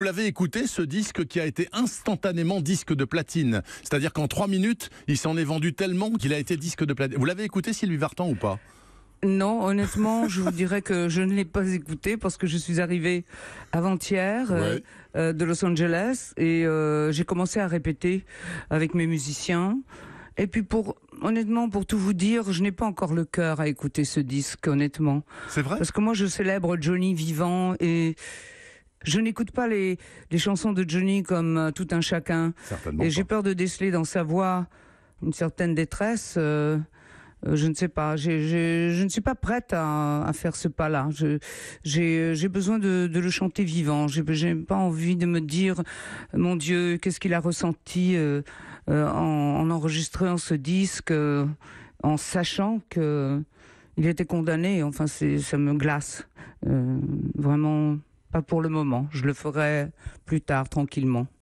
Vous l'avez écouté, ce disque qui a été instantanément disque de platine. C'est-à-dire qu'en trois minutes, il s'en est vendu tellement qu'il a été disque de platine. Vous l'avez écouté, Sylvie Vartan, ou pas non, honnêtement, je vous dirais que je ne l'ai pas écouté parce que je suis arrivée avant-hier euh, euh, de Los Angeles et euh, j'ai commencé à répéter avec mes musiciens. Et puis pour honnêtement, pour tout vous dire, je n'ai pas encore le cœur à écouter ce disque, honnêtement. C'est vrai. Parce que moi, je célèbre Johnny vivant et je n'écoute pas les, chansons de Johnny comme euh, tout un chacun. Et j'ai peur de déceler dans sa voix une certaine détresse. Euh, euh, je ne sais pas. je ne suis pas prête à, faire ce pas-là. J'ai besoin de, le chanter vivant. J'ai pas envie de me dire, mon Dieu, qu'est-ce qu'il a ressenti en, en, enregistrant ce disque, en sachant que il était condamné. Enfin, ça me glace. vraiment pas pour le moment. Je le ferai plus tard, tranquillement.